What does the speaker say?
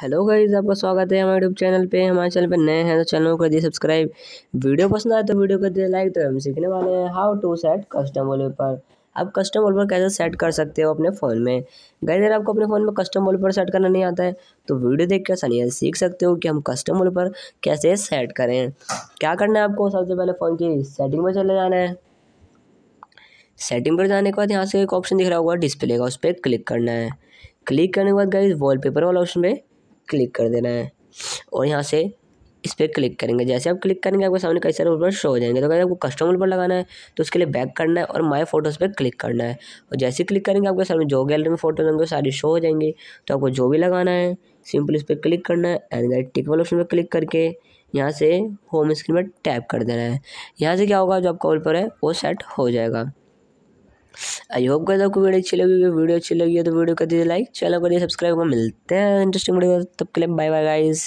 hello guys आपका स्वागत है हमारे यूट्यूब चैनल पे हमारे चैनल पे नए हैं तो चैनल को कर दिए सब्सक्राइब वीडियो पसंद आए तो वीडियो कर दिए लाइक तो हम सीखने वाले हैं how to set custom paper आप कस्टम वॉलपेपर कैसे सेट कर सकते हो अपने फ़ोन में गाइज अगर आपको अपने फ़ोन में कस्टम वॉलपेपर सेट करना नहीं आता है तो वीडियो देख के आसानी से सीख सकते हो कि हम कस्टम वॉलपेपर कैसे सेट करें क्या करना है आपको सबसे पहले फ़ोन की सेटिंग पर चले जाना है सेटिंग पर जाने के बाद यहाँ से एक ऑप्शन दिख रहा होगा डिस्प्ले का उस पर क्लिक करना है क्लिक करने के बाद गाइज वॉलपेपर वाला ऑप्शन पे क्लिक कर देना है और यहाँ से इस पर क्लिक करेंगे जैसे आप क्लिक करेंगे आपके सामने कई सारे ऊपर शो हो जाएंगे तो अगर आपको कस्टमर पर लगाना है तो उसके लिए बैक करना है और माय फोटोज़ पर क्लिक करना है और जैसे ही क्लिक करेंगे आपके सामने जो गैलरी में फ़ोटोज होंगे सारी शो हो जाएंगे तो आपको जो भी लगाना है सिंपल इस पर क्लिक करना है एंड गाइड टिक वाले ऑप्शन पर क्लिक करके यहाँ से होम स्क्रीन पर टैप कर देना है यहाँ से क्या होगा जो आपका ऑल पर है वो सेट हो जाएगा आई होप गाइस आपको वीडियो अच्छी लगी वीडियो अच्छी लगी है तो वीडियो कर दीजिए लाइक चैनल कर दीजिए सब्सक्राइब मिलते हैं इंटरेस्टिंग वीडियो तब के लिए बाय बाय गाइस